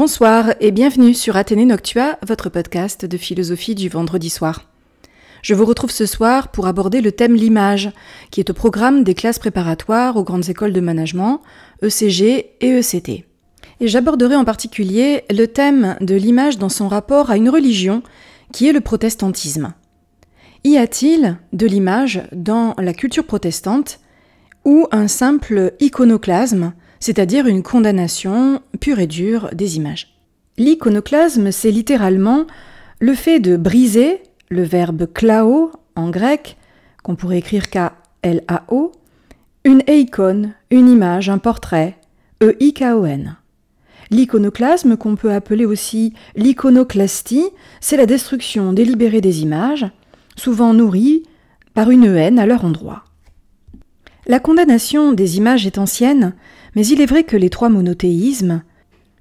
Bonsoir et bienvenue sur Athénée Noctua, votre podcast de philosophie du vendredi soir. Je vous retrouve ce soir pour aborder le thème l'image, qui est au programme des classes préparatoires aux grandes écoles de management, ECG et ECT. Et j'aborderai en particulier le thème de l'image dans son rapport à une religion, qui est le protestantisme. Y a-t-il de l'image dans la culture protestante ou un simple iconoclasme c'est-à-dire une condamnation pure et dure des images. L'iconoclasme, c'est littéralement le fait de briser le verbe klao en grec, qu'on pourrait écrire K-L-A-O, une icône, une image, un portrait, E-I-K-O-N. L'iconoclasme, qu'on peut appeler aussi l'iconoclastie, c'est la destruction délibérée des images, souvent nourrie par une haine à leur endroit. La condamnation des images est ancienne, mais il est vrai que les trois monothéismes,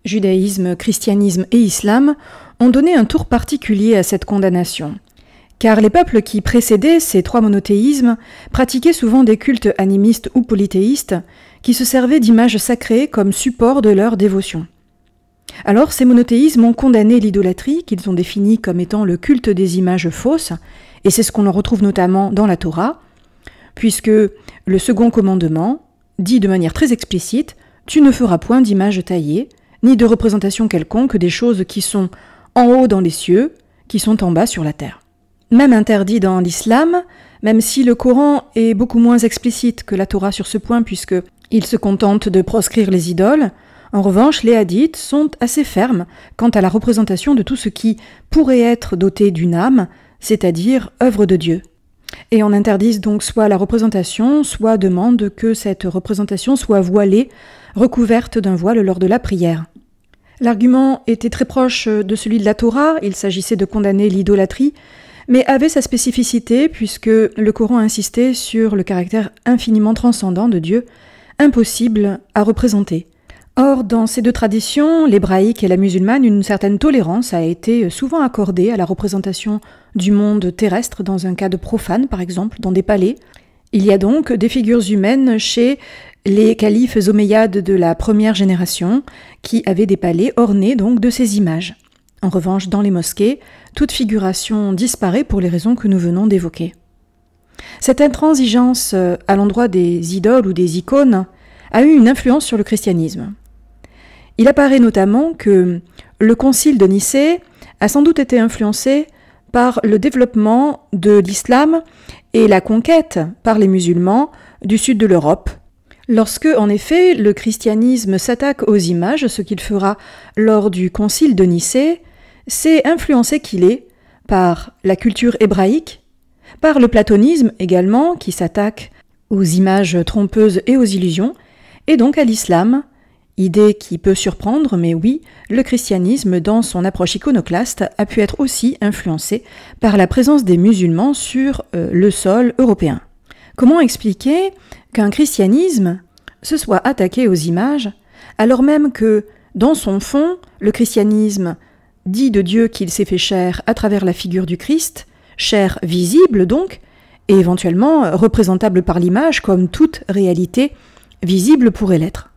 judaïsme, christianisme et islam, ont donné un tour particulier à cette condamnation. Car les peuples qui précédaient ces trois monothéismes pratiquaient souvent des cultes animistes ou polythéistes qui se servaient d'images sacrées comme support de leur dévotion. Alors ces monothéismes ont condamné l'idolâtrie qu'ils ont définie comme étant le culte des images fausses, et c'est ce qu'on en retrouve notamment dans la Torah, puisque le second commandement, dit de manière très explicite Tu ne feras point d'image taillée, ni de représentation quelconque des choses qui sont en haut dans les cieux, qui sont en bas sur la terre. Même interdit dans l'islam, même si le Coran est beaucoup moins explicite que la Torah sur ce point puisque il se contente de proscrire les idoles, en revanche les hadiths sont assez fermes quant à la représentation de tout ce qui pourrait être doté d'une âme, c'est-à-dire œuvre de Dieu et on interdise donc soit la représentation, soit demande que cette représentation soit voilée, recouverte d'un voile lors de la prière. L'argument était très proche de celui de la Torah, il s'agissait de condamner l'idolâtrie, mais avait sa spécificité puisque le Coran insistait sur le caractère infiniment transcendant de Dieu, impossible à représenter. Or, dans ces deux traditions, l'hébraïque et la musulmane, une certaine tolérance a été souvent accordée à la représentation du monde terrestre dans un cas de profane, par exemple, dans des palais. Il y a donc des figures humaines chez les califes omeyyades de la première génération, qui avaient des palais ornés donc de ces images. En revanche, dans les mosquées, toute figuration disparaît pour les raisons que nous venons d'évoquer. Cette intransigeance euh, à l'endroit des idoles ou des icônes a eu une influence sur le christianisme. Il apparaît notamment que le concile de Nicée a sans doute été influencé par le développement de l'islam et la conquête par les musulmans du sud de l'Europe. Lorsque, en effet, le christianisme s'attaque aux images, ce qu'il fera lors du concile de Nicée, c'est influencé qu'il est par la culture hébraïque, par le platonisme également, qui s'attaque aux images trompeuses et aux illusions, et donc à l'islam, Idée qui peut surprendre, mais oui, le christianisme, dans son approche iconoclaste, a pu être aussi influencé par la présence des musulmans sur euh, le sol européen. Comment expliquer qu'un christianisme se soit attaqué aux images, alors même que, dans son fond, le christianisme dit de Dieu qu'il s'est fait chair à travers la figure du Christ, chair visible donc, et éventuellement représentable par l'image comme toute réalité visible pourrait l'être.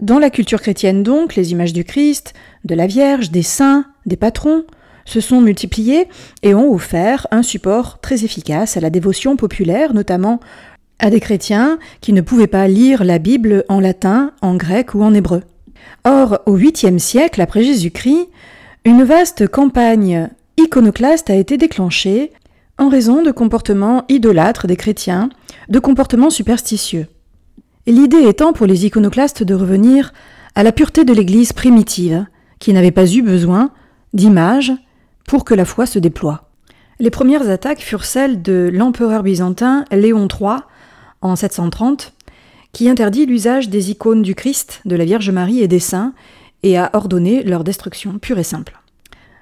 Dans la culture chrétienne donc, les images du Christ, de la Vierge, des saints, des patrons, se sont multipliées et ont offert un support très efficace à la dévotion populaire, notamment à des chrétiens qui ne pouvaient pas lire la Bible en latin, en grec ou en hébreu. Or, au 8 siècle après Jésus-Christ, une vaste campagne iconoclaste a été déclenchée en raison de comportements idolâtres des chrétiens, de comportements superstitieux l'idée étant pour les iconoclastes de revenir à la pureté de l'Église primitive, qui n'avait pas eu besoin d'images pour que la foi se déploie. Les premières attaques furent celles de l'empereur byzantin Léon III en 730, qui interdit l'usage des icônes du Christ, de la Vierge Marie et des saints, et a ordonné leur destruction pure et simple.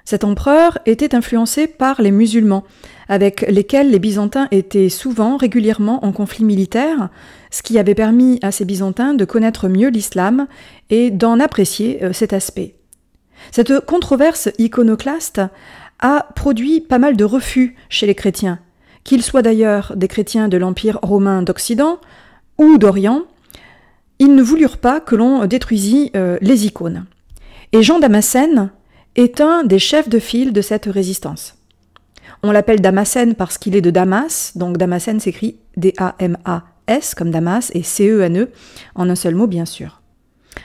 Cet empereur était influencé par les musulmans, avec lesquels les Byzantins étaient souvent régulièrement en conflit militaire, ce qui avait permis à ces Byzantins de connaître mieux l'islam et d'en apprécier euh, cet aspect. Cette controverse iconoclaste a produit pas mal de refus chez les chrétiens, qu'ils soient d'ailleurs des chrétiens de l'Empire romain d'Occident ou d'Orient, ils ne voulurent pas que l'on détruisît euh, les icônes. Et Jean Damascène est un des chefs de file de cette résistance. On l'appelle Damascène parce qu'il est de Damas, donc Damascène s'écrit d a m a S comme Damas et C-E-N-E e en un seul mot bien sûr.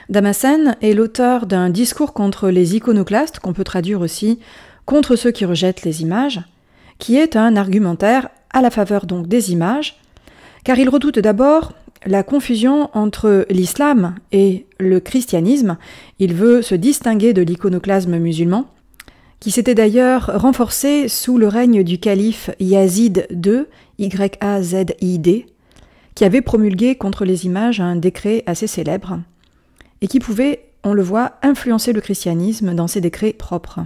Damascène est l'auteur d'un discours contre les iconoclastes, qu'on peut traduire aussi contre ceux qui rejettent les images, qui est un argumentaire à la faveur donc des images, car il redoute d'abord la confusion entre l'islam et le christianisme. Il veut se distinguer de l'iconoclasme musulman, qui s'était d'ailleurs renforcé sous le règne du calife Yazid II, Y-A-Z-I-D, qui avait promulgué contre les images un décret assez célèbre, et qui pouvait, on le voit, influencer le christianisme dans ses décrets propres.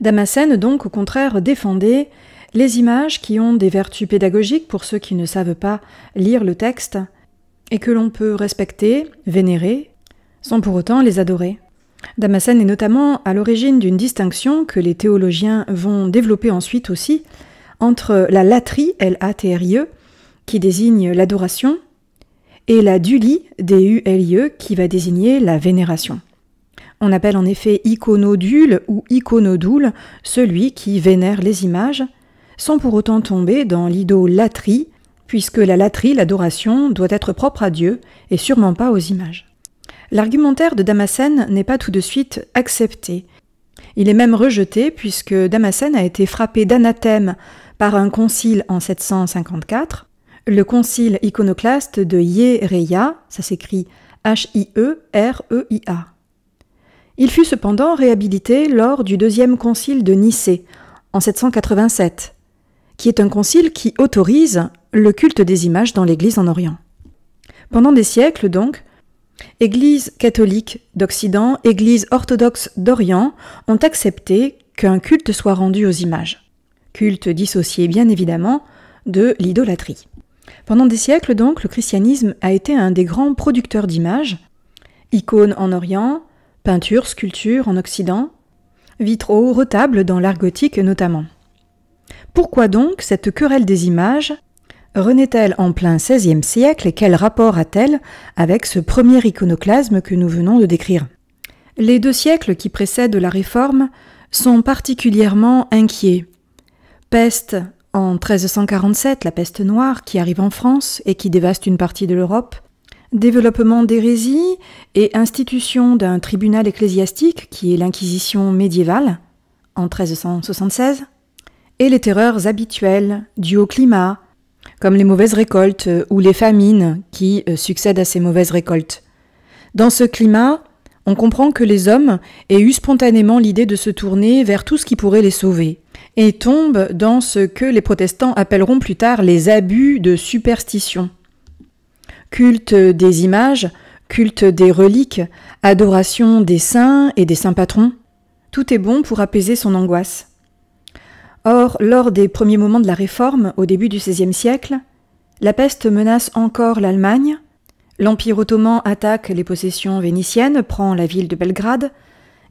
Damascène donc au contraire défendait les images qui ont des vertus pédagogiques pour ceux qui ne savent pas lire le texte, et que l'on peut respecter, vénérer, sans pour autant les adorer. Damascène est notamment à l'origine d'une distinction que les théologiens vont développer ensuite aussi entre la latrie, L-A-T-R-I-E, qui désigne l'adoration, et la duli, D-U-L-I-E, qui va désigner la vénération. On appelle en effet iconodule ou iconodule celui qui vénère les images, sans pour autant tomber dans l'idolâtrie, puisque la latrie, l'adoration, doit être propre à Dieu et sûrement pas aux images. L'argumentaire de Damasène n'est pas tout de suite accepté. Il est même rejeté puisque Damasène a été frappé d'anathème par un concile en 754 le concile iconoclaste de Yereya, ça s'écrit H-I-E-R-E-I-A. Il fut cependant réhabilité lors du deuxième concile de Nicée, en 787, qui est un concile qui autorise le culte des images dans l'Église en Orient. Pendant des siècles donc, Église catholique d'Occident, Église orthodoxe d'Orient ont accepté qu'un culte soit rendu aux images. Culte dissocié bien évidemment de l'idolâtrie. Pendant des siècles donc, le christianisme a été un des grands producteurs d'images, icônes en Orient, peintures, sculptures en Occident, vitraux, retables dans l'art gothique notamment. Pourquoi donc cette querelle des images renaît-elle en plein XVIe siècle et quel rapport a-t-elle avec ce premier iconoclasme que nous venons de décrire Les deux siècles qui précèdent la Réforme sont particulièrement inquiets. Peste, en 1347, la peste noire, qui arrive en France et qui dévaste une partie de l'Europe, développement d'hérésie et institution d'un tribunal ecclésiastique, qui est l'Inquisition médiévale, en 1376, et les terreurs habituelles dues au climat, comme les mauvaises récoltes ou les famines qui euh, succèdent à ces mauvaises récoltes. Dans ce climat, on comprend que les hommes aient eu spontanément l'idée de se tourner vers tout ce qui pourrait les sauver et tombe dans ce que les protestants appelleront plus tard les abus de superstition. Culte des images, culte des reliques, adoration des saints et des saints patrons, tout est bon pour apaiser son angoisse. Or, lors des premiers moments de la Réforme, au début du XVIe siècle, la peste menace encore l'Allemagne, l'Empire ottoman attaque les possessions vénitiennes, prend la ville de Belgrade,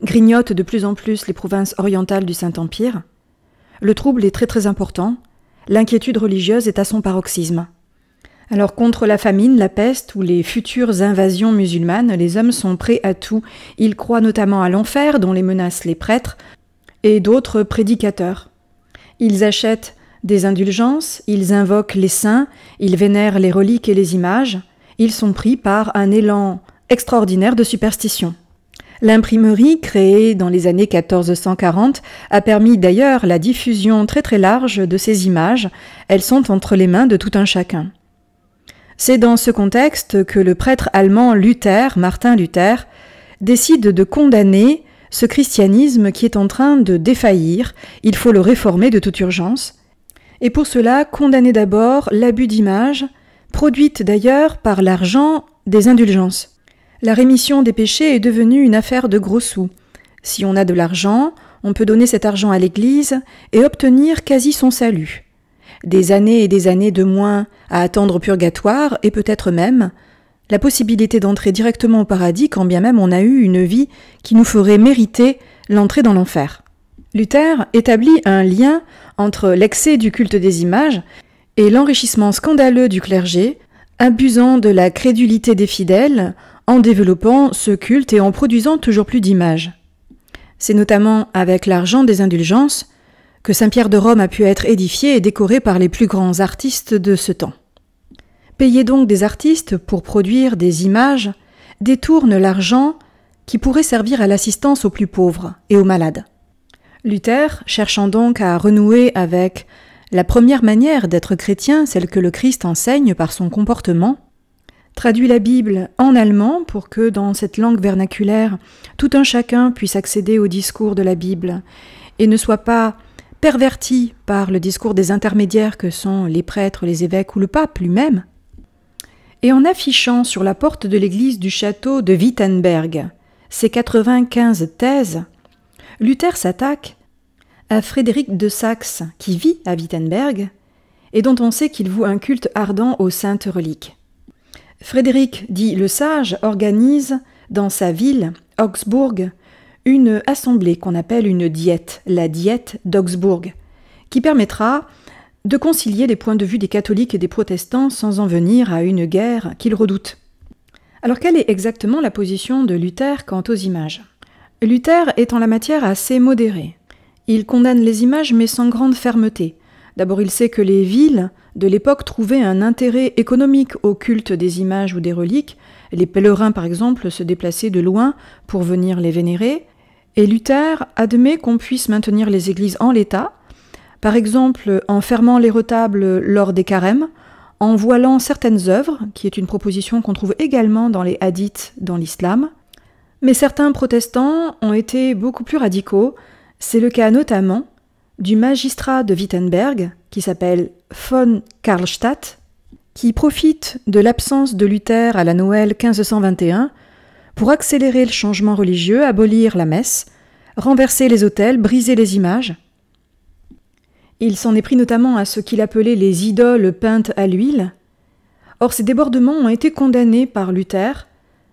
grignote de plus en plus les provinces orientales du Saint-Empire, le trouble est très très important, l'inquiétude religieuse est à son paroxysme. Alors contre la famine, la peste ou les futures invasions musulmanes, les hommes sont prêts à tout. Ils croient notamment à l'enfer dont les menacent les prêtres et d'autres prédicateurs. Ils achètent des indulgences, ils invoquent les saints, ils vénèrent les reliques et les images, ils sont pris par un élan extraordinaire de superstition. L'imprimerie, créée dans les années 1440, a permis d'ailleurs la diffusion très très large de ces images. Elles sont entre les mains de tout un chacun. C'est dans ce contexte que le prêtre allemand Luther, Martin Luther, décide de condamner ce christianisme qui est en train de défaillir, il faut le réformer de toute urgence, et pour cela condamner d'abord l'abus d'images, produite d'ailleurs par l'argent des indulgences la rémission des péchés est devenue une affaire de gros sous. Si on a de l'argent, on peut donner cet argent à l'Église et obtenir quasi son salut. Des années et des années de moins à attendre au purgatoire et peut-être même la possibilité d'entrer directement au paradis quand bien même on a eu une vie qui nous ferait mériter l'entrée dans l'enfer. Luther établit un lien entre l'excès du culte des images et l'enrichissement scandaleux du clergé, abusant de la crédulité des fidèles en développant ce culte et en produisant toujours plus d'images. C'est notamment avec l'argent des indulgences que Saint-Pierre de Rome a pu être édifié et décoré par les plus grands artistes de ce temps. Payer donc des artistes pour produire des images détourne l'argent qui pourrait servir à l'assistance aux plus pauvres et aux malades. Luther, cherchant donc à renouer avec la première manière d'être chrétien, celle que le Christ enseigne par son comportement, traduit la Bible en allemand pour que dans cette langue vernaculaire, tout un chacun puisse accéder au discours de la Bible et ne soit pas perverti par le discours des intermédiaires que sont les prêtres, les évêques ou le pape lui-même, et en affichant sur la porte de l'église du château de Wittenberg ses 95 thèses, Luther s'attaque à Frédéric de Saxe qui vit à Wittenberg et dont on sait qu'il voue un culte ardent aux saintes reliques. Frédéric dit le Sage organise dans sa ville, Augsbourg, une assemblée qu'on appelle une diète, la diète d'Augsbourg, qui permettra de concilier les points de vue des catholiques et des protestants sans en venir à une guerre qu'ils redoute. Alors quelle est exactement la position de Luther quant aux images Luther est en la matière assez modéré. Il condamne les images mais sans grande fermeté. D'abord il sait que les villes de l'époque trouvaient un intérêt économique au culte des images ou des reliques, les pèlerins par exemple se déplaçaient de loin pour venir les vénérer, et Luther admet qu'on puisse maintenir les églises en l'état, par exemple en fermant les retables lors des carèmes, en voilant certaines œuvres, qui est une proposition qu'on trouve également dans les hadiths dans l'islam. Mais certains protestants ont été beaucoup plus radicaux, c'est le cas notamment du magistrat de Wittenberg, qui s'appelle von Karlstadt, qui profite de l'absence de Luther à la Noël 1521 pour accélérer le changement religieux, abolir la messe, renverser les autels, briser les images. Il s'en est pris notamment à ce qu'il appelait les idoles peintes à l'huile. Or, ces débordements ont été condamnés par Luther,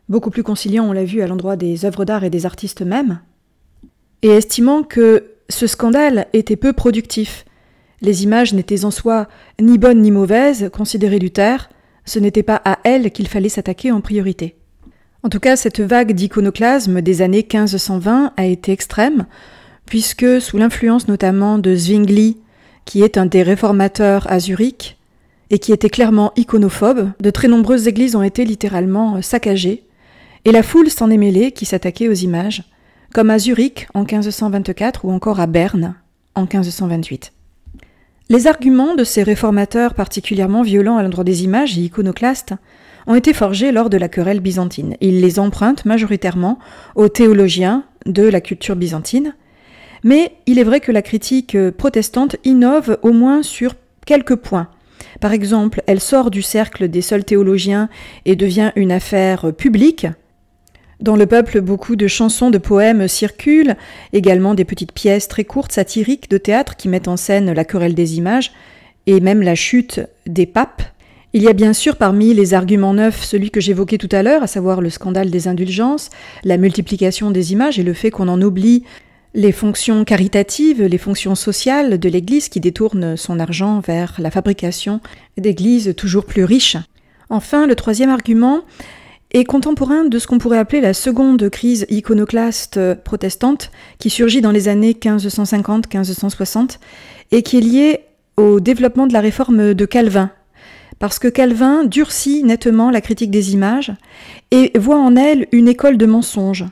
beaucoup plus conciliant, on l'a vu, à l'endroit des œuvres d'art et des artistes même, mêmes et estimant que ce scandale était peu productif les images n'étaient en soi ni bonnes ni mauvaises, considérées Luther, ce n'était pas à elles qu'il fallait s'attaquer en priorité. En tout cas, cette vague d'iconoclasme des années 1520 a été extrême, puisque sous l'influence notamment de Zwingli, qui est un des réformateurs à Zurich, et qui était clairement iconophobe, de très nombreuses églises ont été littéralement saccagées, et la foule s'en est mêlée qui s'attaquait aux images, comme à Zurich en 1524 ou encore à Berne en 1528. Les arguments de ces réformateurs particulièrement violents à l'endroit des images et iconoclastes ont été forgés lors de la querelle byzantine. Ils les empruntent majoritairement aux théologiens de la culture byzantine, mais il est vrai que la critique protestante innove au moins sur quelques points. Par exemple, elle sort du cercle des seuls théologiens et devient une affaire publique, dans le peuple, beaucoup de chansons, de poèmes circulent, également des petites pièces très courtes, satiriques de théâtre qui mettent en scène la querelle des images et même la chute des papes. Il y a bien sûr parmi les arguments neufs celui que j'évoquais tout à l'heure, à savoir le scandale des indulgences, la multiplication des images et le fait qu'on en oublie les fonctions caritatives, les fonctions sociales de l'Église qui détourne son argent vers la fabrication d'églises toujours plus riches. Enfin, le troisième argument, est contemporain de ce qu'on pourrait appeler la seconde crise iconoclaste euh, protestante qui surgit dans les années 1550-1560 et qui est liée au développement de la réforme de Calvin. Parce que Calvin durcit nettement la critique des images et voit en elle une école de mensonges.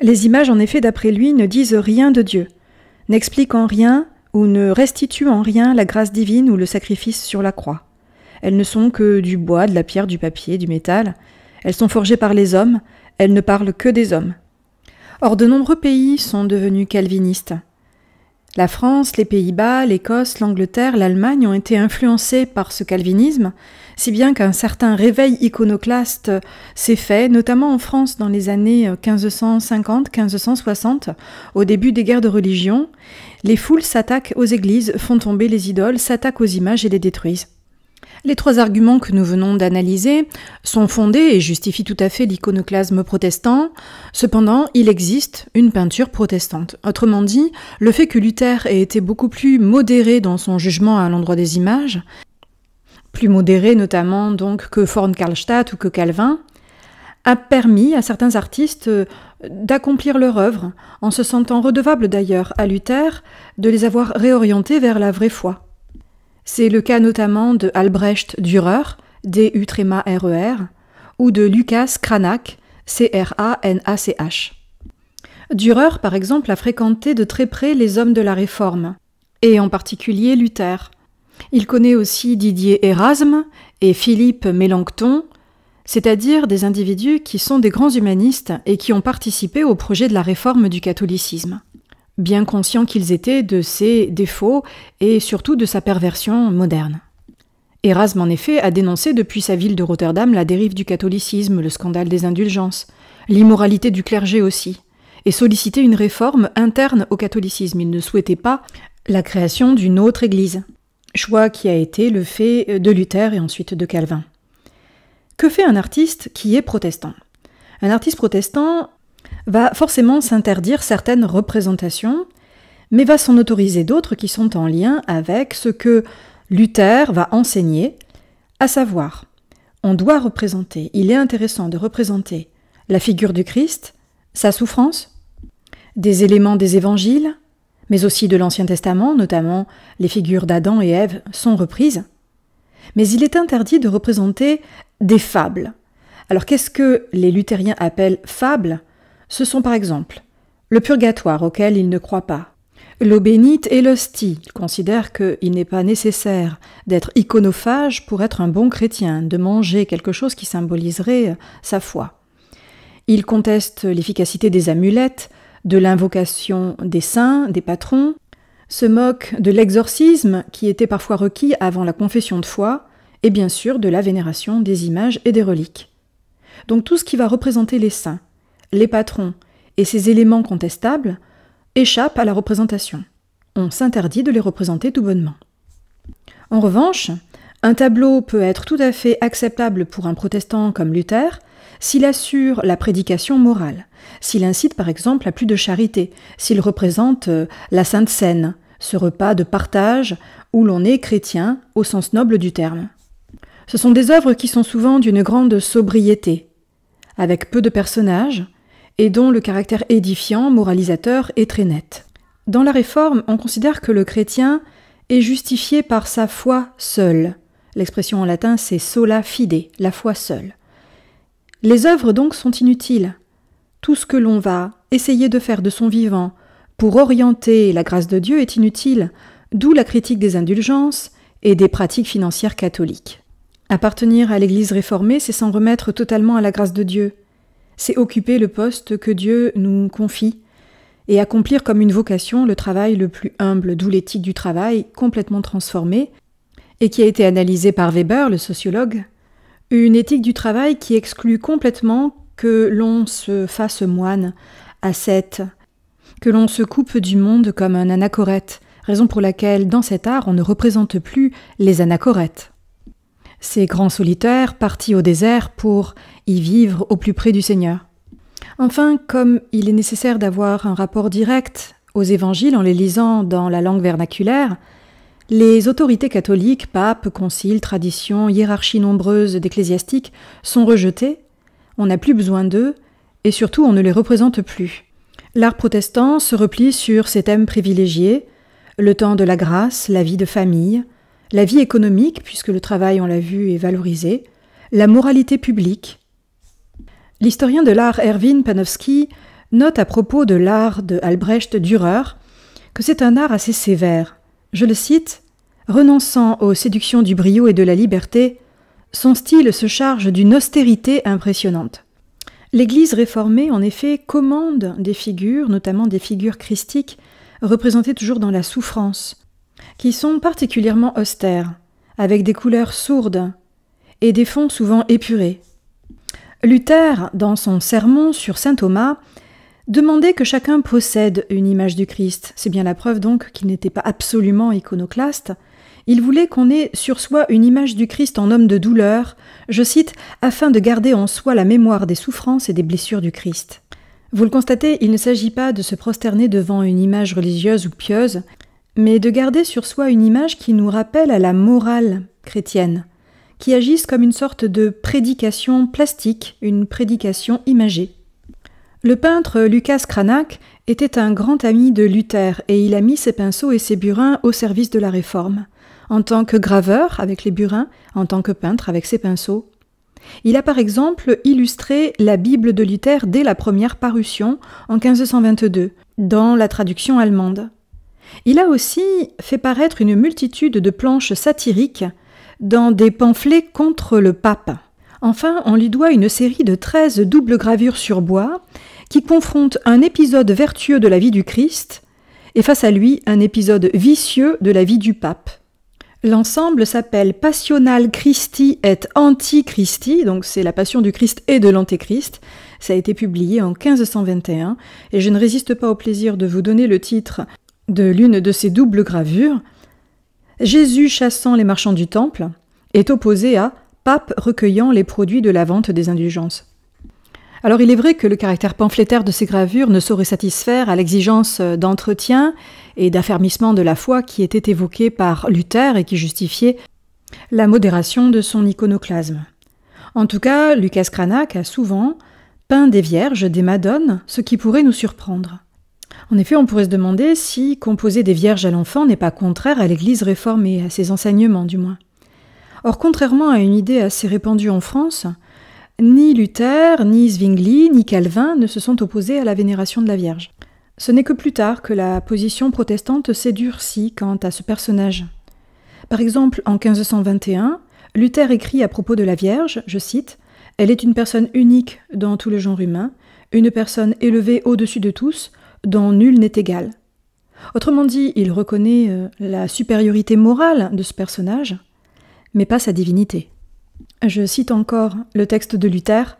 Les images, en effet, d'après lui, ne disent rien de Dieu, n'expliquent en rien ou ne restituent en rien la grâce divine ou le sacrifice sur la croix. Elles ne sont que du bois, de la pierre, du papier, du métal, elles sont forgées par les hommes, elles ne parlent que des hommes. Or, de nombreux pays sont devenus calvinistes. La France, les Pays-Bas, l'Écosse, l'Angleterre, l'Allemagne ont été influencés par ce calvinisme, si bien qu'un certain réveil iconoclaste s'est fait, notamment en France dans les années 1550-1560, au début des guerres de religion. Les foules s'attaquent aux églises, font tomber les idoles, s'attaquent aux images et les détruisent. Les trois arguments que nous venons d'analyser sont fondés et justifient tout à fait l'iconoclasme protestant. Cependant, il existe une peinture protestante. Autrement dit, le fait que Luther ait été beaucoup plus modéré dans son jugement à l'endroit des images, plus modéré notamment donc que Forn Karlstadt ou que Calvin, a permis à certains artistes euh, d'accomplir leur œuvre, en se sentant redevables d'ailleurs à Luther de les avoir réorientés vers la vraie foi. C'est le cas notamment de Albrecht Dürer, d u r e ou de Lucas Cranach, C-R-A-N-A-C-H. Dürer, par exemple, a fréquenté de très près les hommes de la Réforme, et en particulier Luther. Il connaît aussi Didier Erasme et Philippe Mélenchon, c'est-à-dire des individus qui sont des grands humanistes et qui ont participé au projet de la réforme du catholicisme bien conscients qu'ils étaient de ses défauts et surtout de sa perversion moderne. Erasme, en effet, a dénoncé depuis sa ville de Rotterdam la dérive du catholicisme, le scandale des indulgences, l'immoralité du clergé aussi, et sollicité une réforme interne au catholicisme. Il ne souhaitait pas la création d'une autre Église, choix qui a été le fait de Luther et ensuite de Calvin. Que fait un artiste qui est protestant Un artiste protestant va forcément s'interdire certaines représentations, mais va s'en autoriser d'autres qui sont en lien avec ce que Luther va enseigner, à savoir, on doit représenter, il est intéressant de représenter la figure du Christ, sa souffrance, des éléments des évangiles, mais aussi de l'Ancien Testament, notamment les figures d'Adam et Ève sont reprises. Mais il est interdit de représenter des fables. Alors qu'est-ce que les luthériens appellent fables ce sont par exemple le purgatoire auquel il ne croit pas, L'eau bénite et l'hostie considèrent qu'il n'est pas nécessaire d'être iconophage pour être un bon chrétien, de manger quelque chose qui symboliserait euh, sa foi. Il conteste l'efficacité des amulettes, de l'invocation des saints, des patrons, se moque de l'exorcisme qui était parfois requis avant la confession de foi, et bien sûr de la vénération des images et des reliques. Donc tout ce qui va représenter les saints, les patrons et ces éléments contestables échappent à la représentation. On s'interdit de les représenter tout bonnement. En revanche, un tableau peut être tout à fait acceptable pour un protestant comme Luther s'il assure la prédication morale, s'il incite par exemple à plus de charité, s'il représente euh, la Sainte Seine, ce repas de partage où l'on est chrétien au sens noble du terme. Ce sont des œuvres qui sont souvent d'une grande sobriété, avec peu de personnages, et dont le caractère édifiant, moralisateur est très net. Dans la Réforme, on considère que le chrétien est justifié par sa foi seule. L'expression en latin c'est sola fide, la foi seule. Les œuvres donc sont inutiles. Tout ce que l'on va essayer de faire de son vivant pour orienter la grâce de Dieu est inutile, d'où la critique des indulgences et des pratiques financières catholiques. Appartenir à l'Église réformée, c'est s'en remettre totalement à la grâce de Dieu c'est occuper le poste que Dieu nous confie et accomplir comme une vocation le travail le plus humble, d'où l'éthique du travail complètement transformée, et qui a été analysée par Weber, le sociologue, une éthique du travail qui exclut complètement que l'on se fasse moine, cette. que l'on se coupe du monde comme un anachorète, raison pour laquelle dans cet art on ne représente plus les anachorètes. Ces grands solitaires partis au désert pour vivre au plus près du Seigneur. Enfin, comme il est nécessaire d'avoir un rapport direct aux évangiles en les lisant dans la langue vernaculaire, les autorités catholiques, papes, conciles, traditions, hiérarchies nombreuses d'ecclésiastiques sont rejetées, on n'a plus besoin d'eux, et surtout on ne les représente plus. L'art protestant se replie sur ses thèmes privilégiés, le temps de la grâce, la vie de famille, la vie économique, puisque le travail, on l'a vu, est valorisé, la moralité publique, L'historien de l'art Erwin Panofsky note à propos de l'art de Albrecht Dürer que c'est un art assez sévère. Je le cite Renonçant aux séductions du brio et de la liberté, son style se charge d'une austérité impressionnante. L'Église réformée, en effet, commande des figures, notamment des figures christiques, représentées toujours dans la souffrance, qui sont particulièrement austères, avec des couleurs sourdes et des fonds souvent épurés. Luther, dans son sermon sur saint Thomas, demandait que chacun possède une image du Christ. C'est bien la preuve donc qu'il n'était pas absolument iconoclaste. Il voulait qu'on ait sur soi une image du Christ en homme de douleur, je cite, afin de garder en soi la mémoire des souffrances et des blessures du Christ. Vous le constatez, il ne s'agit pas de se prosterner devant une image religieuse ou pieuse, mais de garder sur soi une image qui nous rappelle à la morale chrétienne qui agissent comme une sorte de prédication plastique, une prédication imagée. Le peintre Lucas Cranach était un grand ami de Luther et il a mis ses pinceaux et ses burins au service de la réforme, en tant que graveur avec les burins, en tant que peintre avec ses pinceaux. Il a par exemple illustré la Bible de Luther dès la première parution en 1522, dans la traduction allemande. Il a aussi fait paraître une multitude de planches satiriques dans des pamphlets contre le pape. Enfin, on lui doit une série de 13 doubles gravures sur bois qui confrontent un épisode vertueux de la vie du Christ et face à lui un épisode vicieux de la vie du pape. L'ensemble s'appelle Passional Christi et Antichristi, donc c'est la passion du Christ et de l'Antéchrist. Ça a été publié en 1521 et je ne résiste pas au plaisir de vous donner le titre de l'une de ces doubles gravures. Jésus chassant les marchands du temple est opposé à pape recueillant les produits de la vente des indulgences. Alors il est vrai que le caractère pamphlétaire de ces gravures ne saurait satisfaire à l'exigence d'entretien et d'affermissement de la foi qui était évoquée par Luther et qui justifiait la modération de son iconoclasme. En tout cas, Lucas Cranach a souvent peint des vierges, des madones, ce qui pourrait nous surprendre. En effet, on pourrait se demander si composer des vierges à l'enfant n'est pas contraire à l'Église réformée, à ses enseignements du moins. Or, contrairement à une idée assez répandue en France, ni Luther, ni Zwingli, ni Calvin ne se sont opposés à la vénération de la Vierge. Ce n'est que plus tard que la position protestante s'est durcie quant à ce personnage. Par exemple, en 1521, Luther écrit à propos de la Vierge, je cite, Elle est une personne unique dans tout le genre humain, une personne élevée au-dessus de tous, dont nul n'est égal. Autrement dit, il reconnaît euh, la supériorité morale de ce personnage, mais pas sa divinité. Je cite encore le texte de Luther.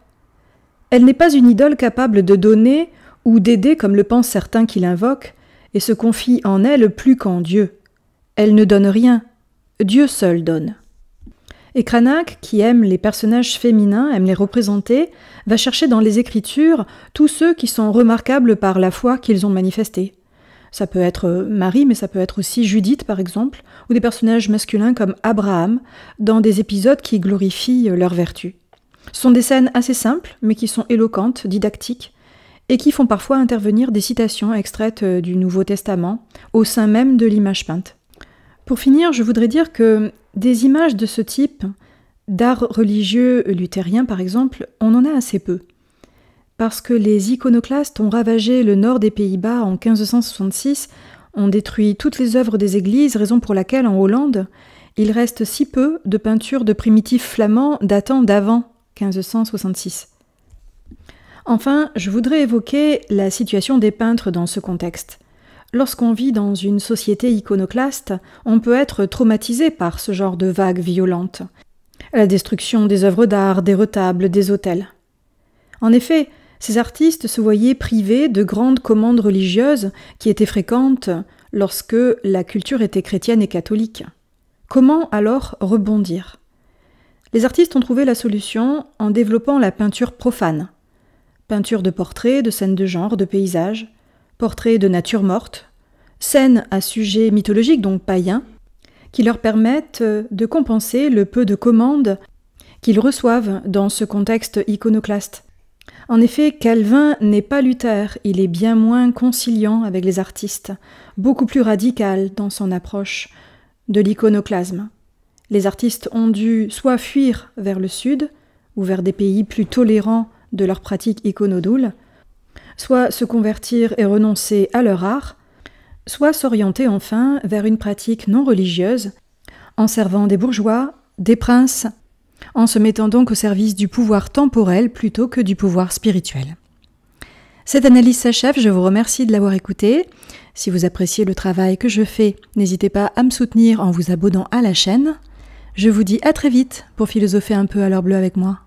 Elle n'est pas une idole capable de donner ou d'aider comme le pensent certains qui l'invoquent, et se confie en elle plus qu'en Dieu. Elle ne donne rien, Dieu seul donne. Et Cranach, qui aime les personnages féminins, aime les représenter, va chercher dans les Écritures tous ceux qui sont remarquables par la foi qu'ils ont manifestée. Ça peut être euh, Marie, mais ça peut être aussi Judith, par exemple, ou des personnages masculins comme Abraham, dans des épisodes qui glorifient euh, leurs vertus. Ce sont des scènes assez simples, mais qui sont éloquentes, didactiques, et qui font parfois intervenir des citations extraites euh, du Nouveau Testament, au sein même de l'image peinte. Pour finir, je voudrais dire que des images de ce type, d'art religieux luthérien par exemple, on en a assez peu. Parce que les iconoclastes ont ravagé le nord des Pays-Bas en 1566, ont détruit toutes les œuvres des églises, raison pour laquelle en Hollande, il reste si peu de peintures de primitifs flamands datant d'avant 1566. Enfin, je voudrais évoquer la situation des peintres dans ce contexte. Lorsqu'on vit dans une société iconoclaste, on peut être traumatisé par ce genre de vagues violentes. La destruction des œuvres d'art, des retables, des hôtels. En effet, ces artistes se voyaient privés de grandes commandes religieuses qui étaient fréquentes lorsque la culture était chrétienne et catholique. Comment alors rebondir Les artistes ont trouvé la solution en développant la peinture profane. Peinture de portraits, de scènes de genre, de paysages, portraits de nature morte, scènes à sujet mythologique, donc païen, qui leur permettent euh, de compenser le peu de commandes qu'ils reçoivent dans ce contexte iconoclaste. En effet, Calvin n'est pas Luther, il est bien moins conciliant avec les artistes, beaucoup plus radical dans son approche de l'iconoclasme. Les artistes ont dû soit fuir vers le sud, ou vers des pays plus tolérants de leur pratique iconodoule, soit se convertir et renoncer à leur art, soit s'orienter enfin vers une pratique non religieuse, en servant des bourgeois, des princes, en se mettant donc au service du pouvoir temporel plutôt que du pouvoir spirituel. Cette analyse s'achève, je vous remercie de l'avoir écoutée. Si vous appréciez le travail que je fais, n'hésitez pas à me soutenir en vous abonnant à la chaîne. Je vous dis à très vite pour philosopher un peu à l'heure bleue avec moi.